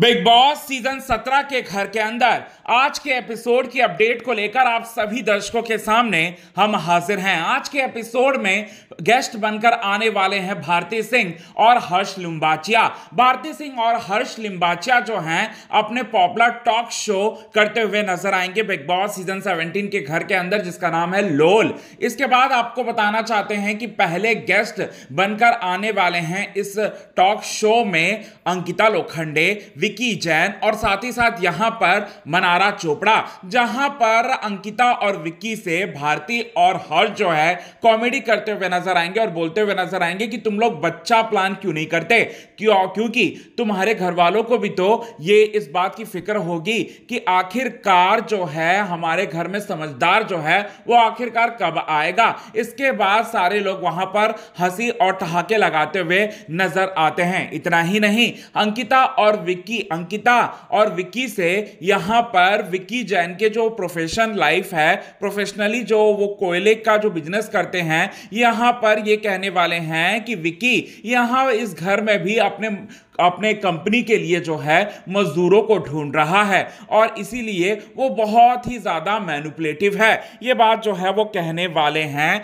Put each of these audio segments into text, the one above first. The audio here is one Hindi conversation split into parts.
बिग बॉस सीजन 17 के घर के अंदर आज के एपिसोड की अपडेट को लेकर आप सभी दर्शकों के सामने हम हाजिर हैं आज के एपिसोड में गेस्ट बनकर आने वाले हैं भारती सिंह और हर्ष लिम्बाचिया भारती सिंह और हर्ष लिम्बाचिया जो हैं अपने पॉपुलर टॉक शो करते हुए नजर आएंगे बिग बॉस सीजन 17 के घर के अंदर जिसका नाम है लोल इसके बाद आपको बताना चाहते हैं कि पहले गेस्ट बनकर आने वाले हैं इस टॉक शो में अंकिता लोखंडे विकी जैन और साथ ही साथ यहाँ पर मनारा चोपड़ा जहाँ पर अंकिता और विक्की से भारती और हर्ष जो है कॉमेडी करते हुए नजर आएंगे और बोलते हुए नजर आएंगे कि तुम लोग बच्चा प्लान क्यों नहीं करते क्यों क्योंकि तुम्हारे घर वालों को भी तो ये इस बात की फिक्र होगी कि आखिरकार जो है हमारे घर में समझदार जो है वो आखिरकार कब आएगा इसके बाद सारे लोग वहां पर हंसी और ठहाके लगाते हुए नजर आते हैं इतना ही नहीं अंकिता और विक्की विकी अंकिता और विकी से यहाँ पर विकी जैन के जो प्रोफेशन लाइफ है प्रोफेशनली जो वो कोयले का जो बिजनेस करते हैं यहाँ पर ये कहने वाले हैं कि विकी यहाँ इस घर में भी अपने अपने कंपनी के लिए जो है मजदूरों को ढूंढ रहा है और इसीलिए वो बहुत ही ज़्यादा मैनुपलेटिव है ये बात जो है वो कहने वाले हैं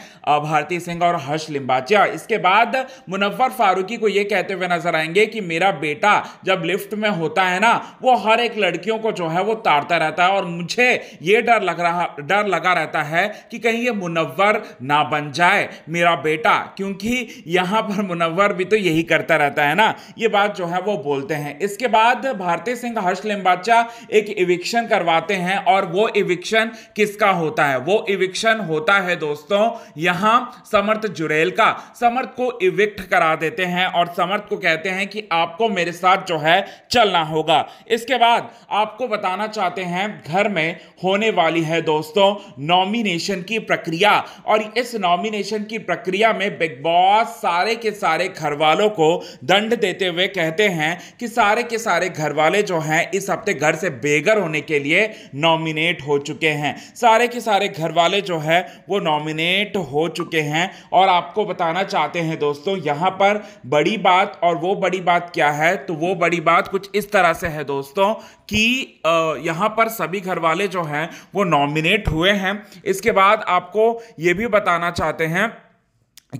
भारती सिंह और हर्ष लिम्बाचिया इसके बाद मुनव्वर फारूकी को ये कहते हुए नजर आएंगे कि मेरा बेटा जब लिफ्ट में हो होता है ना वो हर एक लड़कियों को जो है वो ताड़ता रहता है और मुझे ये डर लग रहा डर लगा रहता है कि कहीं ये मुनवर ना बन जाए मेरा बेटा क्योंकि यहाँ पर मुनवर भी तो यही करता रहता है ना ये बात जो है वो बोलते हैं इसके बाद भारती सिंह हर्ष लिम्बाचा एक इविक्शन करवाते हैं और वो इविक्शन किसका होता है वो इविक्शन होता है दोस्तों यहाँ समर्थ जुरेल का समर्थ को इविक्ट करा देते हैं और समर्थ को कहते हैं कि आपको मेरे साथ जो है चल निकलना होगा इसके बाद आपको बताना चाहते हैं घर में होने वाली है दोस्तों नॉमिनेशन की प्रक्रिया और इस नॉमिनेशन की प्रक्रिया में बिग बॉस सारे के सारे घर वालों को दंड देते हुए कहते हैं कि सारे के सारे घर वाले जो हैं इस हफ्ते घर से बेघर होने के लिए नॉमिनेट हो चुके हैं सारे के सारे घर वाले जो है वो नॉमिनेट हो चुके हैं और आपको बताना चाहते हैं दोस्तों यहां पर बड़ी बात और वो बड़ी बात क्या है तो वो बड़ी बात कुछ इस तरह से है दोस्तों कि यहाँ पर सभी घर वाले जो हैं वो नॉमिनेट हुए हैं इसके बाद आपको ये भी बताना चाहते हैं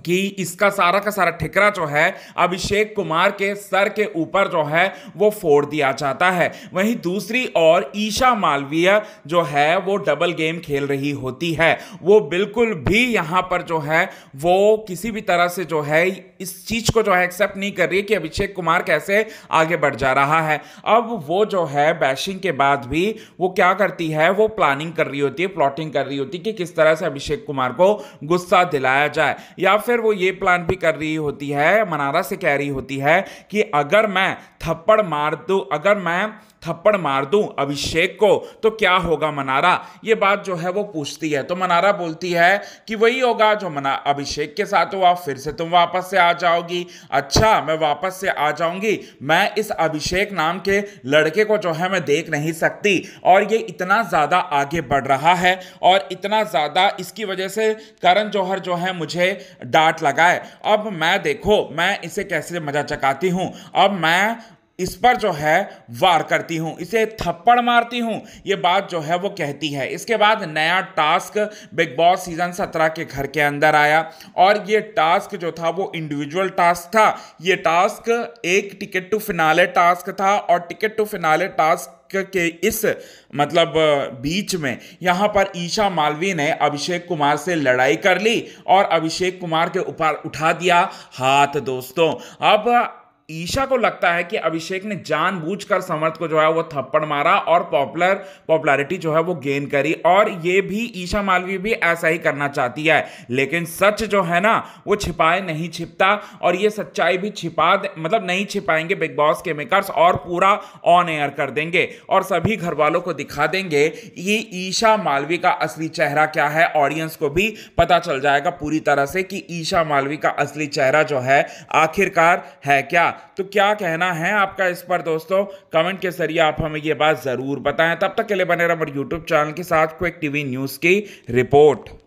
कि इसका सारा का सारा ठिकरा जो है अभिषेक कुमार के सर के ऊपर जो है वो फोड़ दिया जाता है वहीं दूसरी ओर ईशा मालवीय जो है वो डबल गेम खेल रही होती है वो बिल्कुल भी यहाँ पर जो है वो किसी भी तरह से जो है इस चीज़ को जो है एक्सेप्ट नहीं कर रही कि अभिषेक कुमार कैसे आगे बढ़ जा रहा है अब वो जो है बैशिंग के बाद भी वो क्या करती है वो प्लानिंग कर रही होती है प्लॉटिंग कर रही होती है कि किस तरह से अभिषेक कुमार को गुस्सा दिलाया जाए या फिर वो ये प्लान भी कर रही होती है मनारा से कह रही होती है कि अगर मैं थप्पड़ मार दूँ अगर मैं थप्पड़ मार दूं अभिषेक को तो क्या होगा मनारा ये बात जो है वो पूछती है तो मनारा बोलती है कि वही होगा जो मना अभिषेक के साथ हुआ फिर से तुम वापस से आ जाओगी अच्छा मैं वापस से आ जाऊंगी मैं इस अभिषेक नाम के लड़के को जो है मैं देख नहीं सकती और ये इतना ज़्यादा आगे बढ़ रहा है और इतना ज़्यादा इसकी वजह से करण जौहर जो है मुझे डांट लगाए अब मैं देखो मैं इसे कैसे मजा चकाती हूँ अब मैं इस पर जो है वार करती हूँ इसे थप्पड़ मारती हूँ ये बात जो है वो कहती है इसके बाद नया टास्क बिग बॉस सीजन सत्रह के घर के अंदर आया और ये टास्क जो था वो इंडिविजुअल टास्क था ये टास्क एक टिकट टू फिनाले टास्क था और टिकट टू फिनाले टास्क के इस मतलब बीच में यहाँ पर ईशा मालवी ने अभिषेक कुमार से लड़ाई कर ली और अभिषेक कुमार के ऊपर उठा दिया हाथ दोस्तों अब ईशा को लगता है कि अभिषेक ने जानबूझकर समर्थ को जो है वो थप्पड़ मारा और पॉपुलर पॉपुलैरिटी जो है वो गेन करी और ये भी ईशा मालवी भी ऐसा ही करना चाहती है लेकिन सच जो है ना वो छिपाए नहीं छिपता और ये सच्चाई भी छिपा मतलब नहीं छिपाएंगे बिग बॉस के मेकर्स और पूरा ऑन एयर कर देंगे और सभी घर वालों को दिखा देंगे ये ईशा मालवी का असली चेहरा क्या है ऑडियंस को भी पता चल जाएगा पूरी तरह से कि ईशा मालवी का असली चेहरा जो है आखिरकार है क्या तो क्या कहना है आपका इस पर दोस्तों कमेंट के जरिए आप हमें यह बात ज़रूर बताएं तब तक के लिए बने रहा यूट्यूब चैनल के साथ क्विक टीवी न्यूज़ की रिपोर्ट